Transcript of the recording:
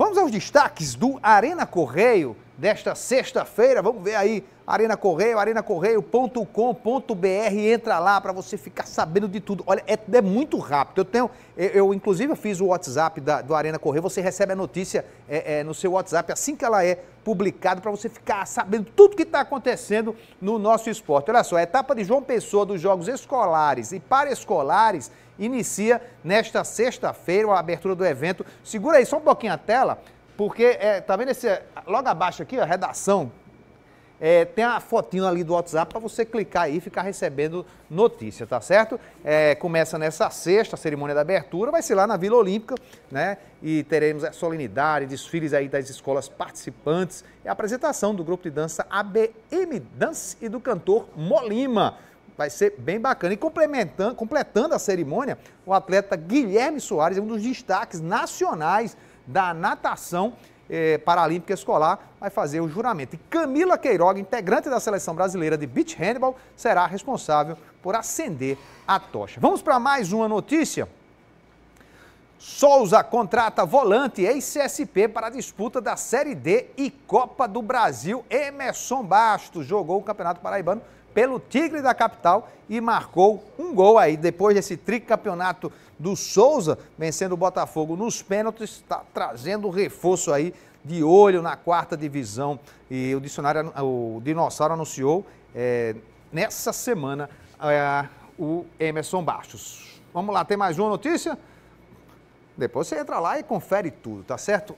Vamos aos destaques do Arena Correio desta sexta-feira. Vamos ver aí, Arena Correio, arenacorreio.com.br. Entra lá para você ficar sabendo de tudo. Olha, é, é muito rápido. Eu tenho, eu, eu inclusive eu fiz o WhatsApp da, do Arena Correio. Você recebe a notícia é, é, no seu WhatsApp assim que ela é publicada para você ficar sabendo tudo que está acontecendo no nosso esporte. Olha só, a etapa de João Pessoa dos Jogos Escolares e Paraescolares inicia nesta sexta-feira a abertura do evento. Segura aí só um pouquinho a tela. Porque, é, tá vendo esse. Logo abaixo aqui, a redação. É, tem a fotinho ali do WhatsApp para você clicar aí e ficar recebendo notícia, tá certo? É, começa nessa sexta, a cerimônia da abertura, vai ser lá na Vila Olímpica, né? E teremos a solenidade, desfiles aí das escolas participantes e é a apresentação do grupo de dança ABM Dance e do cantor Molima. Vai ser bem bacana. E complementando, completando a cerimônia, o atleta Guilherme Soares é um dos destaques nacionais da natação eh, paralímpica escolar, vai fazer o juramento. E Camila Queiroga, integrante da seleção brasileira de beach handball, será responsável por acender a tocha. Vamos para mais uma notícia? Souza contrata volante ex-CSP para a disputa da Série D e Copa do Brasil. Emerson Bastos jogou o Campeonato Paraibano pelo Tigre da capital e marcou um gol aí. Depois desse tricampeonato do Souza, vencendo o Botafogo nos pênaltis, está trazendo reforço aí de olho na quarta divisão. E o dicionário, o dinossauro anunciou é, nessa semana é, o Emerson Bastos. Vamos lá, tem mais uma notícia? Depois você entra lá e confere tudo, tá certo?